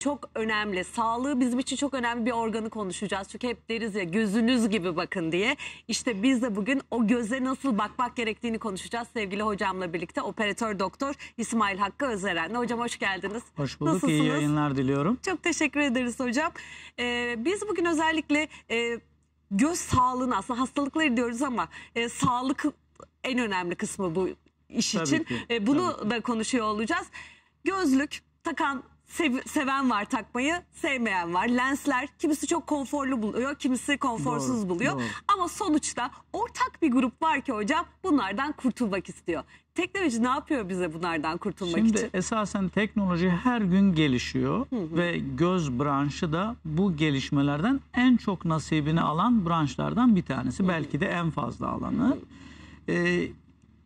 çok önemli. Sağlığı bizim için çok önemli bir organı konuşacağız. Çünkü hep deriz ya gözünüz gibi bakın diye. İşte biz de bugün o göze nasıl bakmak gerektiğini konuşacağız. Sevgili hocamla birlikte operatör doktor İsmail Hakkı Özeren. Hocam hoş geldiniz. Hoş bulduk. Nasılsınız? İyi yayınlar diliyorum. Çok teşekkür ederiz hocam. Ee, biz bugün özellikle e, göz sağlığını aslında hastalıkları diyoruz ama e, sağlık en önemli kısmı bu iş Tabii için. Ki. E, bunu Tabii. da konuşuyor olacağız. Gözlük takan seven var takmayı, sevmeyen var. Lensler kimisi çok konforlu buluyor, kimisi konforsuz Doğru, buluyor. doğru. Ama sonuçta ortak bir grup var ki hocam bunlardan kurtulmak istiyor. Teknoloji ne yapıyor bize bunlardan kurtulmak Şimdi için? esasen teknoloji her gün gelişiyor ve göz branşı da bu gelişmelerden en çok nasibini alan branşlardan bir tanesi. Belki de en fazla alanı. Ee,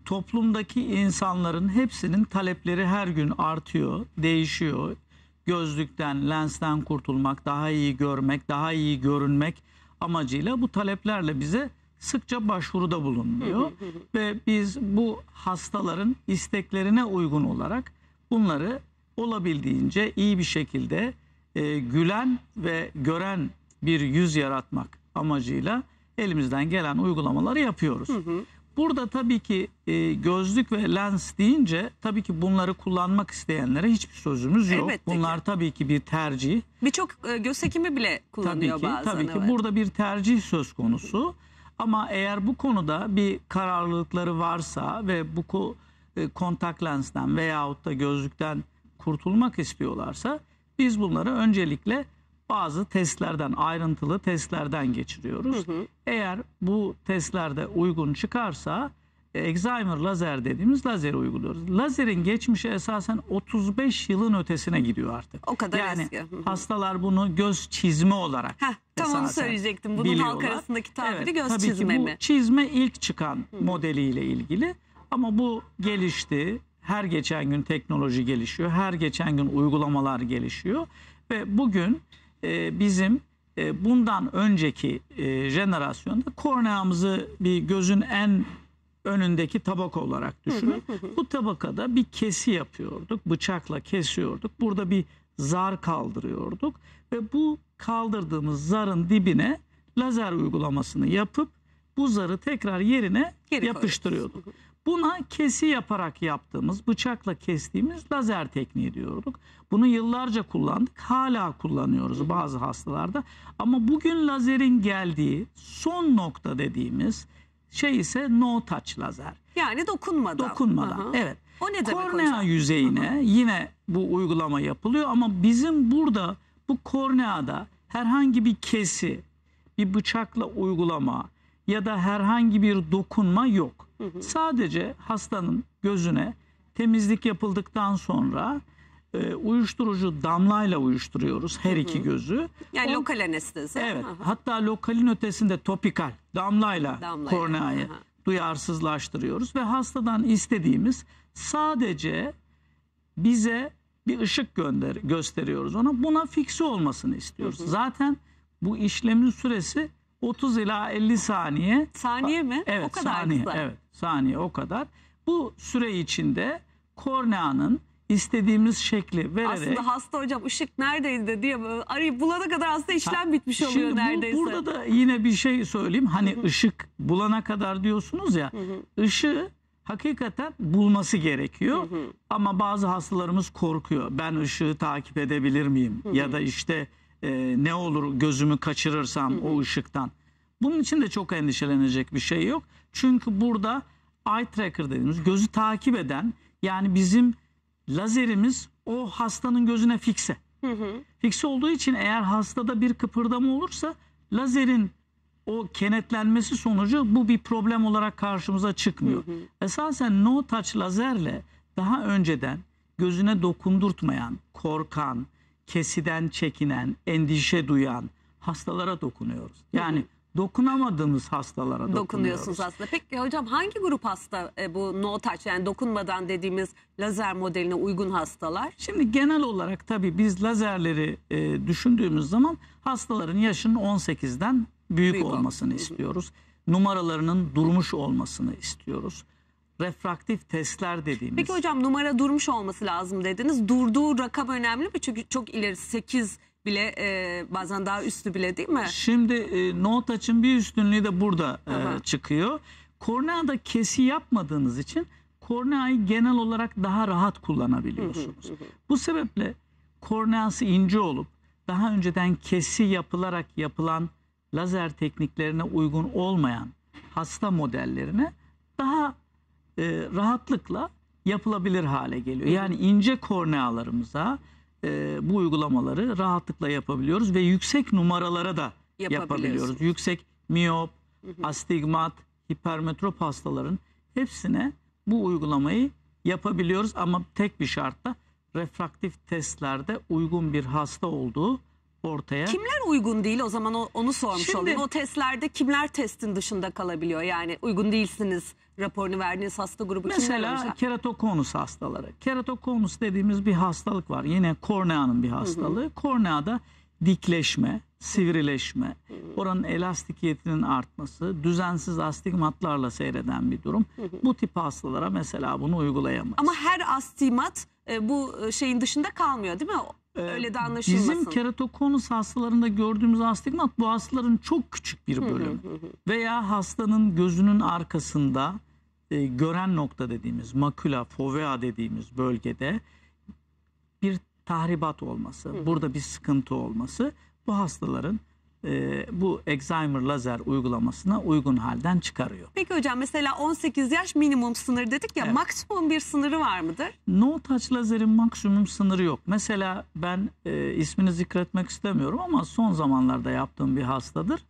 toplumdaki insanların hepsinin talepleri her gün artıyor, değişiyor gözlükten, lensten kurtulmak, daha iyi görmek, daha iyi görünmek amacıyla bu taleplerle bize sıkça başvuruda bulunuyor. Ve biz bu hastaların isteklerine uygun olarak bunları olabildiğince iyi bir şekilde e, gülen ve gören bir yüz yaratmak amacıyla elimizden gelen uygulamaları yapıyoruz. Hı hı. Burada tabii ki e, gözlük ve lens deyince tabii ki bunları kullanmak isteyenlere hiçbir sözümüz yok. Elbette ki. Bunlar tabii ki bir tercih. Birçok e, göz hekimi bile kullanıyor Tabii ki, bazen. tabii ki evet. burada bir tercih söz konusu. Ama eğer bu konuda bir kararlılıkları varsa ve bu e, kontak lensten veyahut da gözlükten kurtulmak istiyorlarsa biz bunları öncelikle bazı testlerden ayrıntılı testlerden geçiriyoruz. Hı hı. Eğer bu testlerde uygun çıkarsa Excimer lazer dediğimiz lazeri uyguluyoruz. Lazerin geçmişi esasen 35 yılın ötesine gidiyor artık. O kadar yani eski. Yani hastalar bunu göz çizme olarak Heh, Tam onu söyleyecektim. Bunun biliyorlar. halk arasındaki tabiri evet, göz tabii çizme ki bu mi? çizme ilk çıkan Hı. modeliyle ilgili. Ama bu gelişti. Her geçen gün teknoloji gelişiyor. Her geçen gün uygulamalar gelişiyor. Ve bugün e, bizim e, bundan önceki e, jenerasyonda korneamızı bir gözün en önündeki tabaka olarak düşünün. Bu tabakada bir kesi yapıyorduk. Bıçakla kesiyorduk. Burada bir zar kaldırıyorduk ve bu kaldırdığımız zarın dibine lazer uygulamasını yapıp bu zarı tekrar yerine Geri yapıştırıyorduk. Buna kesi yaparak yaptığımız, bıçakla kestiğimiz lazer tekniği diyorduk. Bunu yıllarca kullandık, hala kullanıyoruz bazı hastalarda. Ama bugün lazerin geldiği son nokta dediğimiz şey ise no touch lazer. Yani dokunmadan. Dokunmadan, Aha. evet. O ne demek Kornea hocam? yüzeyine Aha. yine bu uygulama yapılıyor ama bizim burada bu korneada herhangi bir kesi, bir bıçakla uygulama ya da herhangi bir dokunma yok. Hı Sadece hastanın gözüne temizlik yapıldıktan sonra e, uyuşturucu damlayla uyuşturuyoruz her iki hı hı. gözü. Yani o, lokal anestezi. Evet. Hı hı. Hatta lokalin ötesinde topikal damlayla, damlayla. korneayı hı hı. duyarsızlaştırıyoruz ve hastadan istediğimiz sadece bize bir ışık gönder gösteriyoruz ona. Buna fikse olmasını istiyoruz. Hı hı. Zaten bu işlemin süresi 30 ila 50 saniye. Saniye mi? Evet, o kadar saniye. Kısa. Evet saniye o kadar. Bu süre içinde korneanın istediğimiz şekli vererek... Aslında hasta hocam ışık neredeydi diye arayıp bulana kadar aslında işlem ha, bitmiş oluyor şimdi bu, neredeyse. Burada da yine bir şey söyleyeyim. Hani hı hı. ışık bulana kadar diyorsunuz ya. Hı hı. Işığı hakikaten bulması gerekiyor. Hı hı. Ama bazı hastalarımız korkuyor. Ben ışığı takip edebilir miyim? Hı hı. Ya da işte e, ne olur gözümü kaçırırsam hı hı. o ışıktan. Bunun için de çok endişelenecek bir şey yok. Çünkü burada eye tracker dediğimiz gözü takip eden yani bizim lazerimiz o hastanın gözüne fikse. Hı hı. Fikse olduğu için eğer hastada bir kıpırdama olursa lazerin o kenetlenmesi sonucu bu bir problem olarak karşımıza çıkmıyor. Hı hı. Esasen no touch lazerle daha önceden gözüne dokundurtmayan, korkan, kesiden çekinen, endişe duyan hastalara dokunuyoruz. Yani hı hı dokunamadığımız hastalara dokunuyorsunuz aslında. Peki hocam hangi grup hasta e, bu no touch yani dokunmadan dediğimiz lazer modeline uygun hastalar? Şimdi genel olarak tabii biz lazerleri e, düşündüğümüz zaman hastaların yaşının 18'den büyük, Büyük olmasını olması. istiyoruz. Numaralarının durmuş olmasını istiyoruz. Refraktif testler dediğimiz. Peki hocam numara durmuş olması lazım dediniz. Durduğu rakam önemli mi? Çünkü çok ileri 8 bile e, bazen daha üstü bile değil mi? Şimdi e, no touch'ın bir üstünlüğü de burada e, çıkıyor. Korneada kesi yapmadığınız için korneayı genel olarak daha rahat kullanabiliyorsunuz. Hı hı hı. Bu sebeple korneası ince olup daha önceden kesi yapılarak yapılan lazer tekniklerine uygun olmayan hasta modellerine daha e, rahatlıkla yapılabilir hale geliyor. Yani ince kornealarımıza e, bu uygulamaları rahatlıkla yapabiliyoruz ve yüksek numaralara da yapabiliyoruz. Yüksek miyop, astigmat, hipermetrop hastaların hepsine bu uygulamayı yapabiliyoruz ama tek bir şartta refraktif testlerde uygun bir hasta olduğu ortaya. Kimler uygun değil o zaman onu sormuş Şimdi- olayım. O testlerde kimler testin dışında kalabiliyor? Yani uygun değilsiniz raporunu verdiğiniz hasta grubu kimler Mesela olacak? keratokonus hastaları. Keratokonus dediğimiz bir hastalık var. Yine korneanın bir hastalığı. Korneada dikleşme, sivrileşme, oranın elastikiyetinin artması, düzensiz astigmatlarla seyreden bir durum. Bu tip hastalara mesela bunu uygulayamayız. Ama her astigmat e, bu e, şeyin dışında kalmıyor değil mi? Ee, Öyle de anlaşılmasın. Bizim keratokonus hastalarında gördüğümüz astigmat bu hastaların çok küçük bir bölümü. Veya hastanın gözünün arkasında e, gören nokta dediğimiz makula, fovea dediğimiz bölgede bir tahribat olması, burada bir sıkıntı olması bu hastaların e, bu Excimer lazer uygulamasına uygun halden çıkarıyor. Peki hocam mesela 18 yaş minimum sınır dedik ya evet. maksimum bir sınırı var mıdır? No touch lazerin maksimum sınırı yok. Mesela ben e, ismini zikretmek istemiyorum ama son zamanlarda yaptığım bir hastadır.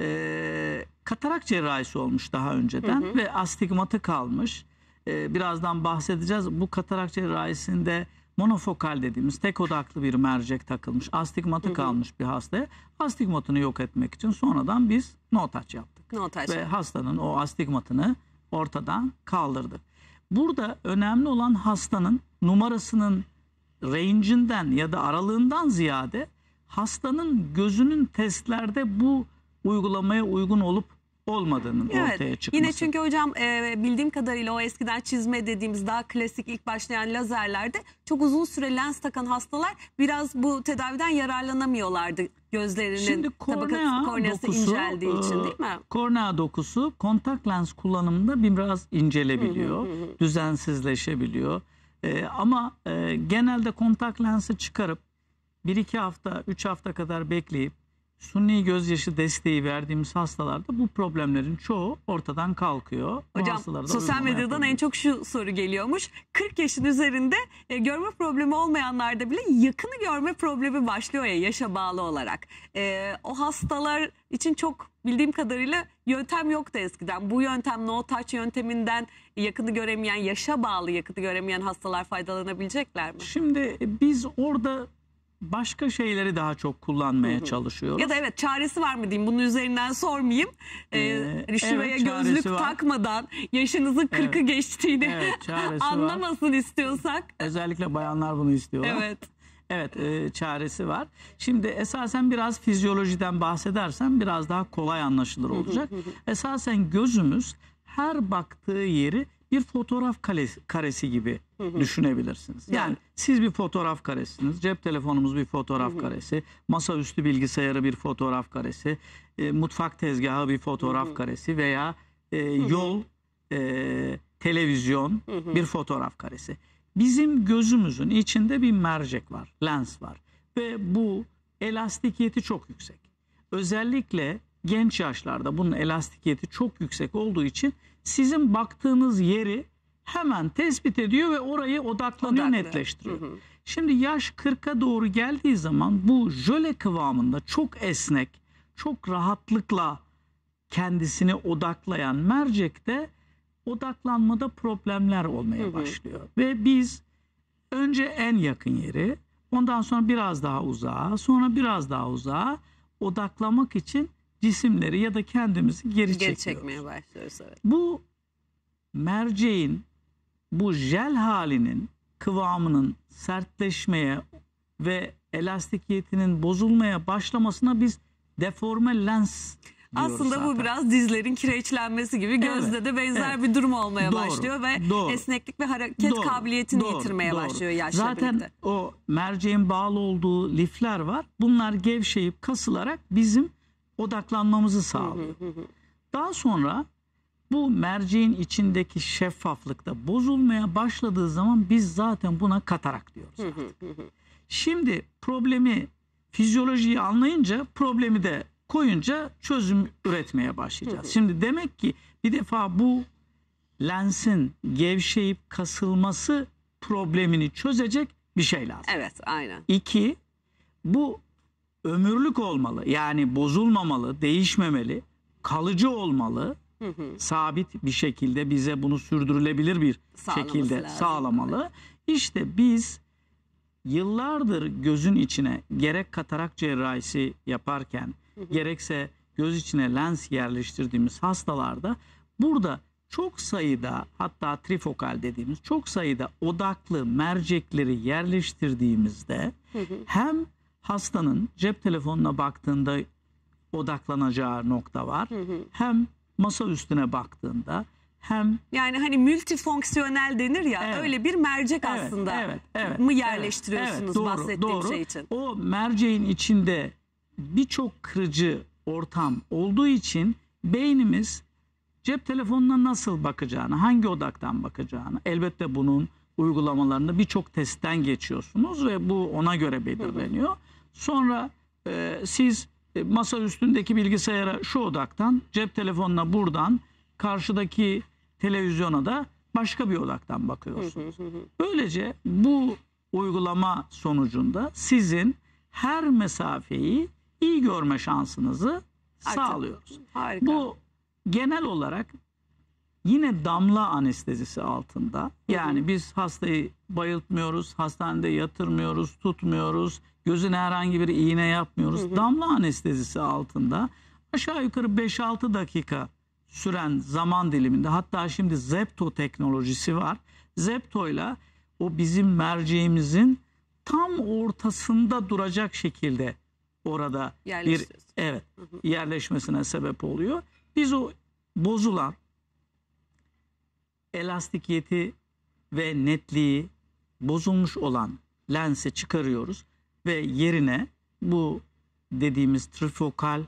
E, katarak cerrahisi olmuş daha önceden hı hı. ve astigmatı kalmış. E, birazdan bahsedeceğiz. Bu katarak cerrahisinde monofokal dediğimiz tek odaklı bir mercek takılmış, astigmatı kalmış bir hastaya astigmatını yok etmek için sonradan biz notaç yaptık. Notaç. Ve hastanın o astigmatını ortadan kaldırdık. Burada önemli olan hastanın numarasının range'inden ya da aralığından ziyade hastanın gözünün testlerde bu uygulamaya uygun olup olmadığının evet. ortaya çıkması. Yine çünkü hocam e, bildiğim kadarıyla o eskiden çizme dediğimiz daha klasik ilk başlayan lazerlerde çok uzun süre lens takan hastalar biraz bu tedaviden yararlanamıyorlardı gözlerinin Şimdi kornea korneası dokusu, inceldiği için e, değil mi? Kornea dokusu kontak lens kullanımında biraz incelebiliyor, düzensizleşebiliyor. E, ama e, genelde kontak lensi çıkarıp 1-2 hafta, 3 hafta kadar bekleyip Sunni gözyaşı desteği verdiğimiz hastalarda bu problemlerin çoğu ortadan kalkıyor. Hocam hastalarda sosyal medyadan en çok şu soru geliyormuş. 40 yaşın üzerinde e, görme problemi olmayanlarda bile yakını görme problemi başlıyor ya yaşa bağlı olarak. E, o hastalar için çok bildiğim kadarıyla yöntem yoktu eskiden. Bu yöntem no touch yönteminden yakını göremeyen, yaşa bağlı yakını göremeyen hastalar faydalanabilecekler mi? Şimdi biz orada başka şeyleri daha çok kullanmaya çalışıyoruz. Ya da evet çaresi var mı diyeyim bunun üzerinden sormayayım. Ee, ee Şuraya evet, gözlük var. takmadan yaşınızın 40'ı evet. geçtiğini evet, anlamasın var. istiyorsak. Özellikle bayanlar bunu istiyorlar. Evet. Evet e, çaresi var. Şimdi esasen biraz fizyolojiden bahsedersen biraz daha kolay anlaşılır olacak. esasen gözümüz her baktığı yeri bir fotoğraf kalesi, karesi gibi düşünebilirsiniz. Yani siz bir fotoğraf karesiniz, cep telefonumuz bir fotoğraf hı hı. karesi, masaüstü bilgisayarı bir fotoğraf karesi, e, mutfak tezgahı bir fotoğraf karesi veya e, yol, e, televizyon bir fotoğraf karesi. Bizim gözümüzün içinde bir mercek var, lens var ve bu elastikiyeti çok yüksek. Özellikle genç yaşlarda bunun elastikiyeti çok yüksek olduğu için sizin baktığınız yeri hemen tespit ediyor ve orayı odaklanıyor, Odaklı. netleştiriyor. Hı hı. Şimdi yaş 40'a doğru geldiği zaman bu jöle kıvamında çok esnek, çok rahatlıkla kendisini odaklayan mercekte odaklanmada problemler olmaya hı hı. başlıyor. Ve biz önce en yakın yeri, ondan sonra biraz daha uzağa, sonra biraz daha uzağa odaklamak için cisimleri ya da kendimizi geri, geri çekiyoruz. çekmeye başlıyoruz. Evet. Bu merceğin bu jel halinin kıvamının sertleşmeye ve elastikiyetinin bozulmaya başlamasına biz deforme lens Aslında zaten. bu biraz dizlerin kireçlenmesi gibi gözde evet. de benzer evet. bir durum olmaya doğru, başlıyor ve doğru, esneklik ve hareket doğru, kabiliyetini doğru, yitirmeye doğru. başlıyor yaşla Zaten birlikte. o merceğin bağlı olduğu lifler var. Bunlar gevşeyip kasılarak bizim odaklanmamızı sağlıyor. Daha sonra bu merceğin içindeki şeffaflıkta bozulmaya başladığı zaman biz zaten buna katarak diyoruz artık. Şimdi problemi fizyolojiyi anlayınca problemi de koyunca çözüm üretmeye başlayacağız. Şimdi demek ki bir defa bu lensin gevşeyip kasılması problemini çözecek bir şey lazım. Evet aynen. İki, bu ömürlük olmalı. Yani bozulmamalı, değişmemeli, kalıcı olmalı. Hı hı. Sabit bir şekilde bize bunu sürdürülebilir bir Sağlaması şekilde lazım. sağlamalı. Evet. İşte biz yıllardır gözün içine gerek katarak cerrahisi yaparken hı hı. gerekse göz içine lens yerleştirdiğimiz hastalarda burada çok sayıda hatta trifokal dediğimiz çok sayıda odaklı mercekleri yerleştirdiğimizde hı hı. hem hastanın cep telefonuna baktığında odaklanacağı nokta var. Hı hı. Hem masa üstüne baktığında hem yani hani multifonksiyonel denir ya evet, öyle bir mercek evet, aslında evet, evet, mı yerleştiriyorsunuz evet, doğru, bahsettiğim doğru. şey için. O merceğin içinde birçok kırıcı ortam olduğu için beynimiz cep telefonuna nasıl bakacağını, hangi odaktan bakacağını, elbette bunun uygulamalarında birçok testten geçiyorsunuz ve bu ona göre belirleniyor. Sonra e, siz e, masa üstündeki bilgisayara şu odaktan, cep telefonuna buradan, karşıdaki televizyona da başka bir odaktan bakıyorsunuz. Böylece bu uygulama sonucunda sizin her mesafeyi iyi görme şansınızı Artık. sağlıyoruz. Harika. Bu genel olarak yine damla anestezisi altında. Yani biz hastayı bayıltmıyoruz, hastanede yatırmıyoruz, tutmuyoruz, gözüne herhangi bir iğne yapmıyoruz. Damla anestezisi altında aşağı yukarı 5-6 dakika süren zaman diliminde hatta şimdi Zepto teknolojisi var. Zepto ile o bizim merceğimizin tam ortasında duracak şekilde orada bir evet yerleşmesine sebep oluyor. Biz o bozulan elastikiyeti ve netliği bozulmuş olan lensi çıkarıyoruz ve yerine bu dediğimiz trifokal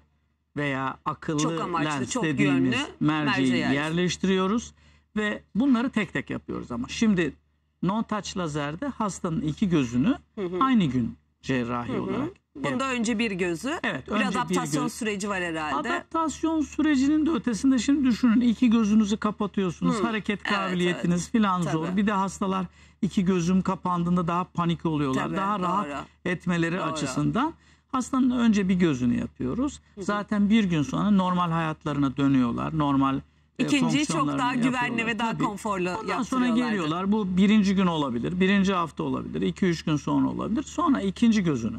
veya akıllı çok amaçlı, lens çok dediğimiz yönlü, merceği merce yerleştiriyoruz ve bunları tek tek yapıyoruz ama şimdi no touch lazerde hastanın iki gözünü hı hı. aynı gün cerrahi hı hı. olarak Bunda evet. önce bir gözü, evet, bir adaptasyon bir süreci var herhalde. Adaptasyon sürecinin de ötesinde şimdi düşünün iki gözünüzü kapatıyorsunuz, Hı. Hmm. hareket kabiliyetiniz evet, evet. filan zor. Bir de hastalar iki gözüm kapandığında daha panik oluyorlar, Tabii, daha doğru. rahat etmeleri doğru. açısından. Hastanın önce bir gözünü yapıyoruz. Hı. Zaten bir gün sonra normal hayatlarına dönüyorlar, normal e, İkinciyi çok daha güvenli ve daha Tabii. konforlu Ondan sonra geliyorlar. Bu birinci gün olabilir, birinci hafta olabilir, iki üç gün sonra olabilir. Sonra ikinci gözünü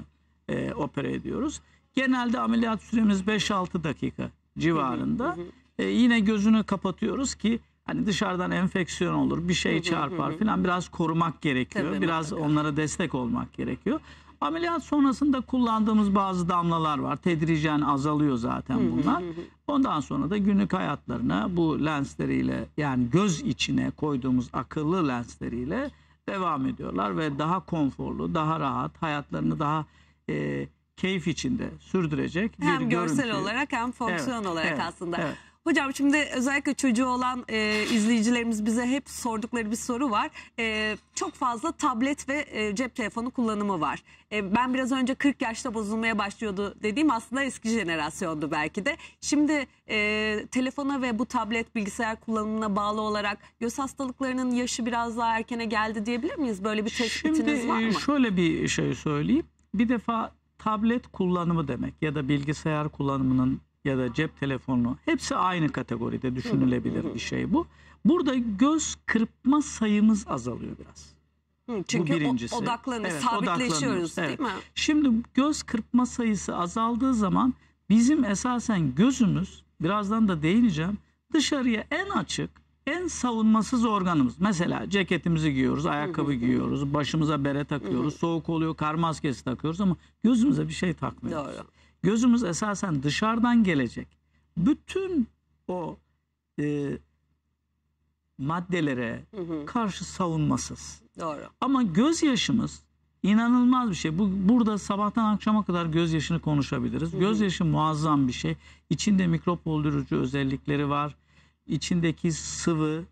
e, opere ediyoruz. Genelde ameliyat süremiz 5-6 dakika civarında. E, yine gözünü kapatıyoruz ki hani dışarıdan enfeksiyon olur, bir şey çarpar falan biraz korumak gerekiyor. Tabii, biraz mutlaka. onlara destek olmak gerekiyor. Ameliyat sonrasında kullandığımız bazı damlalar var. Tedricen azalıyor zaten bunlar. Ondan sonra da günlük hayatlarına bu lensleriyle yani göz içine koyduğumuz akıllı lensleriyle devam ediyorlar ve daha konforlu, daha rahat, hayatlarını daha e, keyif içinde sürdürecek hem bir görsel görüntü. olarak hem fonksiyon evet, olarak evet, aslında. Evet. Hocam şimdi özellikle çocuğu olan e, izleyicilerimiz bize hep sordukları bir soru var. E, çok fazla tablet ve e, cep telefonu kullanımı var. E, ben biraz önce 40 yaşta bozulmaya başlıyordu dediğim aslında eski jenerasyondu belki de. Şimdi e, telefona ve bu tablet bilgisayar kullanımına bağlı olarak göz hastalıklarının yaşı biraz daha erkene geldi diyebilir miyiz? Böyle bir tespitiniz şimdi, var e, mı? Şimdi şöyle bir şey söyleyeyim bir defa tablet kullanımı demek ya da bilgisayar kullanımının ya da cep telefonu hepsi aynı kategoride düşünülebilir bir şey bu. Burada göz kırpma sayımız azalıyor biraz. çünkü Bu birincisi. odaklanır, evet, sabitleşiyoruz evet. değil mi? Şimdi göz kırpma sayısı azaldığı zaman bizim esasen gözümüz birazdan da değineceğim dışarıya en açık en savunmasız organımız. Mesela ceketimizi giyiyoruz, ayakkabı giyiyoruz, başımıza bere takıyoruz, soğuk oluyor, kar maskesi takıyoruz ama gözümüze bir şey takmıyoruz. Doğru. Gözümüz esasen dışarıdan gelecek. Bütün o e, maddelere karşı savunmasız. Doğru. Ama gözyaşımız inanılmaz bir şey. Bu burada sabahtan akşama kadar gözyaşını konuşabiliriz. Gözyaşı muazzam bir şey. İçinde mikrop öldürücü özellikleri var içindeki sıvı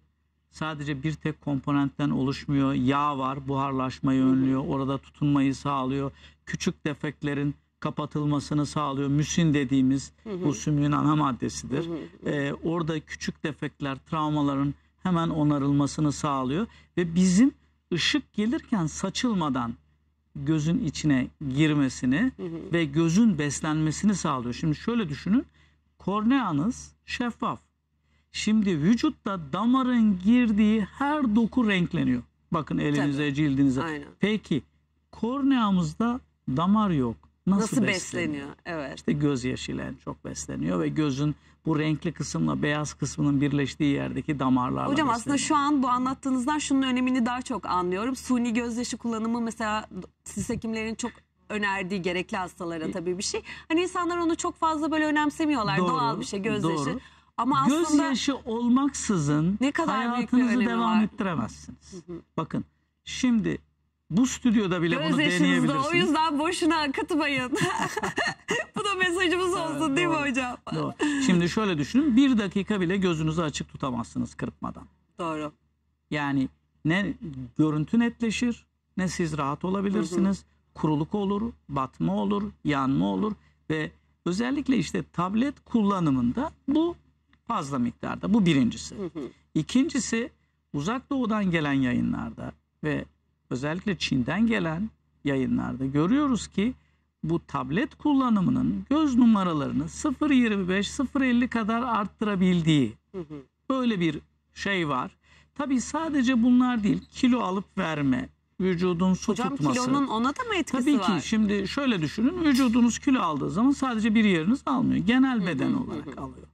sadece bir tek komponentten oluşmuyor. Yağ var, buharlaşmayı önlüyor, orada tutunmayı sağlıyor. Küçük defeklerin kapatılmasını sağlıyor. Müsin dediğimiz bu sümüğün ana maddesidir. Ee, orada küçük defekler, travmaların hemen onarılmasını sağlıyor. Ve bizim ışık gelirken saçılmadan gözün içine girmesini ve gözün beslenmesini sağlıyor. Şimdi şöyle düşünün. Korneanız şeffaf. Şimdi vücutta damarın girdiği her doku renkleniyor. Bakın elinize, Tabii. cildinize. Aynen. Peki korneamızda damar yok. Nasıl, Nasıl besleniyor? besleniyor? Evet. İşte gözyaşıyla en çok besleniyor ve gözün bu renkli kısımla beyaz kısmının birleştiği yerdeki damarlarla Hocam besleniyor. aslında şu an bu anlattığınızdan şunun önemini daha çok anlıyorum. Suni gözyaşı kullanımı mesela siz hekimlerin çok önerdiği gerekli hastalara tabii bir şey. Hani insanlar onu çok fazla böyle önemsemiyorlar. Doğru, Doğal bir şey gözyaşı. Doğru. Ama aslında gözyaşı olmaksızın ne kadar hayatınızı devam var. ettiremezsiniz. Hı hı. Bakın şimdi bu stüdyoda bile Göz bunu deneyebilirsiniz. O yüzden boşuna katmayın. bu da mesajımız olsun evet, değil doğru, mi hocam? Doğru. Şimdi şöyle düşünün. Bir dakika bile gözünüzü açık tutamazsınız kırpmadan. Doğru. Yani ne görüntü netleşir ne siz rahat olabilirsiniz. Hı hı. Kuruluk olur, batma olur, yanma olur ve özellikle işte tablet kullanımında bu fazla miktarda. Bu birincisi. Hı İkincisi uzak doğudan gelen yayınlarda ve özellikle Çin'den gelen yayınlarda görüyoruz ki bu tablet kullanımının göz numaralarını 0.25-0.50 kadar arttırabildiği böyle bir şey var. Tabii sadece bunlar değil kilo alıp verme, vücudun su Hocam, tutması. Hocam kilonun ona da mı etkisi Tabii var? Tabii ki şimdi şöyle düşünün vücudunuz kilo aldığı zaman sadece bir yeriniz almıyor. Genel beden olarak alıyor.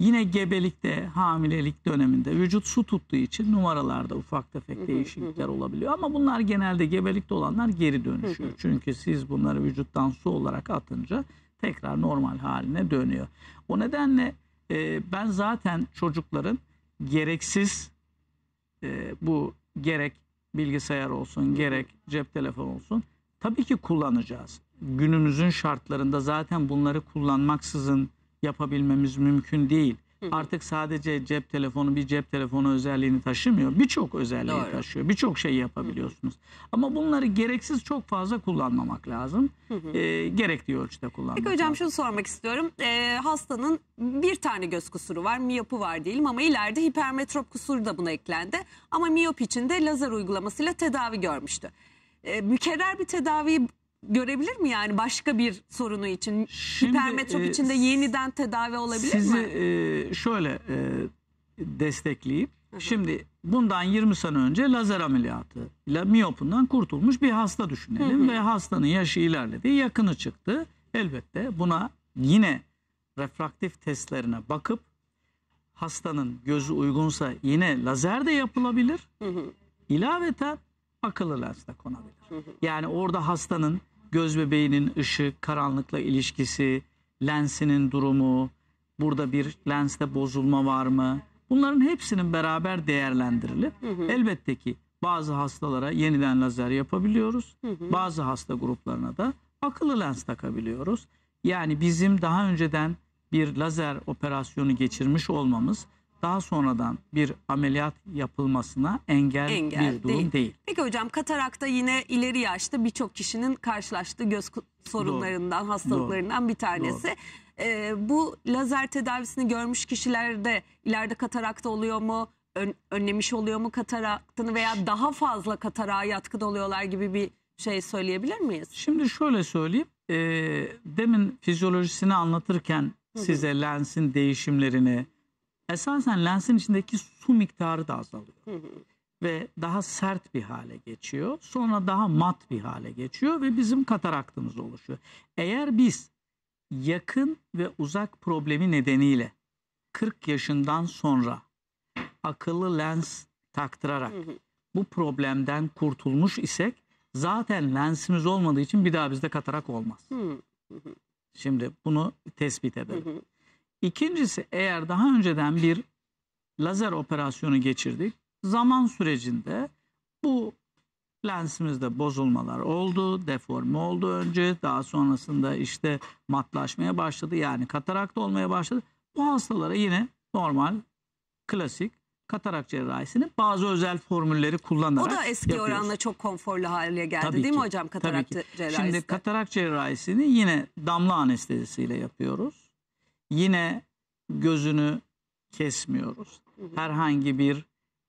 Yine gebelikte, hamilelik döneminde vücut su tuttuğu için numaralarda ufak tefek değişiklikler olabiliyor. Ama bunlar genelde gebelikte olanlar geri dönüşüyor. Çünkü siz bunları vücuttan su olarak atınca tekrar normal haline dönüyor. O nedenle e, ben zaten çocukların gereksiz e, bu gerek bilgisayar olsun gerek cep telefonu olsun tabii ki kullanacağız. Günümüzün şartlarında zaten bunları kullanmaksızın yapabilmemiz mümkün değil. Artık sadece cep telefonu bir cep telefonu özelliğini taşımıyor. Birçok özelliği Doğru. taşıyor. Birçok şey yapabiliyorsunuz. Ama bunları gereksiz çok fazla kullanmamak lazım. E, ee, gerekli ölçüde kullanmak Peki hocam lazım. şunu sormak istiyorum. E, hastanın bir tane göz kusuru var. Miyopu var diyelim ama ileride hipermetrop kusuru da buna eklendi. Ama miyop için de lazer uygulamasıyla tedavi görmüştü. E, mükerrer bir tedavi görebilir mi yani başka bir sorunu için? Şimdi, Hipermetrop e, içinde yeniden tedavi olabilir sizi, mi? Sizi e, şöyle e, destekleyip şimdi bundan 20 sene önce lazer ameliyatı ile miyopundan kurtulmuş bir hasta düşünelim Hı -hı. ve hastanın yaşı ilerledi, yakını çıktı. Elbette buna yine refraktif testlerine bakıp hastanın gözü uygunsa yine lazer de yapılabilir. Hı hı. İlaveten akıllı lens konabilir. Yani orada hastanın göz bebeğinin ışık, karanlıkla ilişkisi, lensinin durumu, burada bir lenste bozulma var mı? Bunların hepsinin beraber değerlendirilip hı elbette ki bazı hastalara yeniden lazer yapabiliyoruz. Bazı hasta gruplarına da akıllı lens takabiliyoruz. Yani bizim daha önceden bir lazer operasyonu geçirmiş olmamız daha sonradan bir ameliyat yapılmasına engel, engel bir durum değil. değil. Peki hocam katarakta yine ileri yaşta birçok kişinin karşılaştığı göz sorunlarından, Doğru. hastalıklarından Doğru. bir tanesi. Ee, bu lazer tedavisini görmüş kişilerde ileride katarakta oluyor mu? Ön, önlemiş oluyor mu kataraktını veya daha fazla katarağa yatkın oluyorlar gibi bir şey söyleyebilir miyiz? Şimdi şöyle söyleyeyim. E, demin fizyolojisini anlatırken Hı -hı. size lensin değişimlerini, esasen lensin içindeki su miktarı da azalıyor. Hı hı. Ve daha sert bir hale geçiyor. Sonra daha mat bir hale geçiyor ve bizim kataraktımız oluşuyor. Eğer biz yakın ve uzak problemi nedeniyle 40 yaşından sonra akıllı lens taktırarak hı hı. bu problemden kurtulmuş isek zaten lensimiz olmadığı için bir daha bizde katarak olmaz. Hı hı. Şimdi bunu tespit edelim. Hı hı. İkincisi eğer daha önceden bir lazer operasyonu geçirdik. Zaman sürecinde bu lensimizde bozulmalar oldu, deforme oldu önce, daha sonrasında işte matlaşmaya başladı yani katarakt olmaya başladı. Bu hastalara yine normal, klasik katarak cerrahisinin bazı özel formülleri kullanarak O da eski yapıyoruz. oranla çok konforlu hale geldi Tabii değil ki. mi hocam katarak cerrahisi? Şimdi katarak cerrahisini yine damla anestezisiyle yapıyoruz yine gözünü kesmiyoruz. Herhangi bir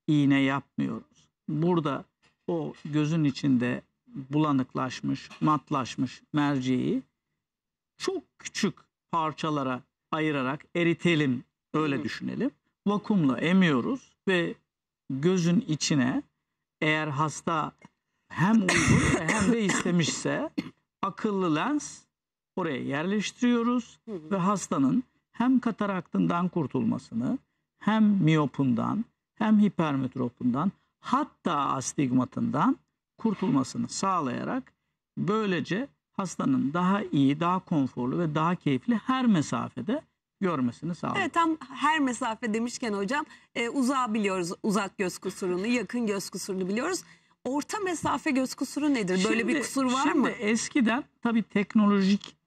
iğne yapmıyoruz. Burada o gözün içinde bulanıklaşmış, matlaşmış merceği çok küçük parçalara ayırarak eritelim, öyle düşünelim. Vakumla emiyoruz ve gözün içine eğer hasta hem uygun hem de istemişse akıllı lens oraya yerleştiriyoruz hı hı. ve hastanın hem kataraktından kurtulmasını hem miyopundan hem hipermetropundan hatta astigmatından kurtulmasını sağlayarak böylece hastanın daha iyi, daha konforlu ve daha keyifli her mesafede görmesini sağlıyor. Evet tam her mesafe demişken hocam e, uzağı biliyoruz uzak göz kusurunu, yakın göz kusurunu biliyoruz. Orta mesafe göz kusuru nedir? Böyle şimdi, bir kusur var şimdi mı? Eskiden tabii teknolojik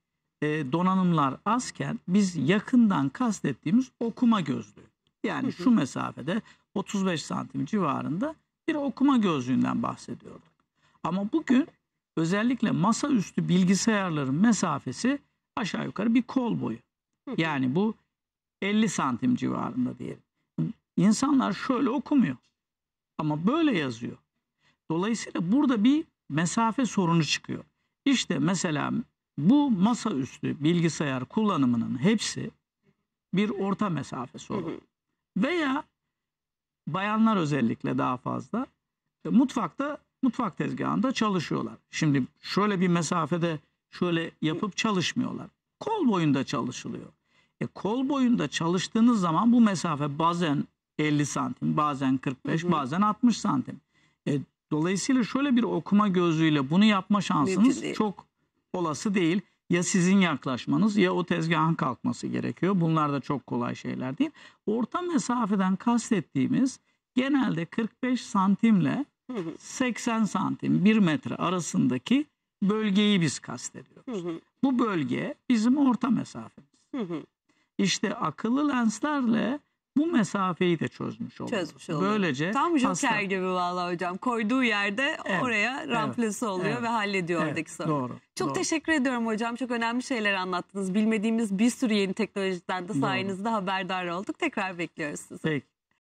e, donanımlar azken biz yakından kastettiğimiz okuma gözlüğü. Yani şu mesafede 35 santim civarında bir okuma gözlüğünden bahsediyorduk. Ama bugün özellikle masaüstü bilgisayarların mesafesi aşağı yukarı bir kol boyu. yani bu 50 santim civarında diyelim. İnsanlar şöyle okumuyor ama böyle yazıyor. Dolayısıyla burada bir mesafe sorunu çıkıyor. İşte mesela bu masaüstü bilgisayar kullanımının hepsi bir orta mesafe sorunu. Veya bayanlar özellikle daha fazla e, mutfakta mutfak tezgahında çalışıyorlar. Şimdi şöyle bir mesafede şöyle yapıp çalışmıyorlar. Kol boyunda çalışılıyor. E kol boyunda çalıştığınız zaman bu mesafe bazen 50 santim, bazen 45, hı hı. bazen 60 santim. E, dolayısıyla şöyle bir okuma gözüyle bunu yapma şansınız çok olası değil. Ya sizin yaklaşmanız ya o tezgahın kalkması gerekiyor. Bunlar da çok kolay şeyler değil. Orta mesafeden kastettiğimiz genelde 45 santimle 80 santim 1 metre arasındaki bölgeyi biz kastediyoruz. Bu bölge bizim orta mesafemiz. Hı İşte akıllı lenslerle bu mesafeyi de çözmüş oluyor. Çözmüş olur. Böylece Tam Joker hasta... gibi vallahi hocam. Koyduğu yerde evet, oraya ramplası evet, oluyor evet, ve hallediyor evet, oradaki sorunu. Doğru. Çok doğru. teşekkür ediyorum hocam. Çok önemli şeyler anlattınız. Bilmediğimiz bir sürü yeni teknolojiden de sayenizde doğru. haberdar olduk. Tekrar bekliyoruz sizi. Peki.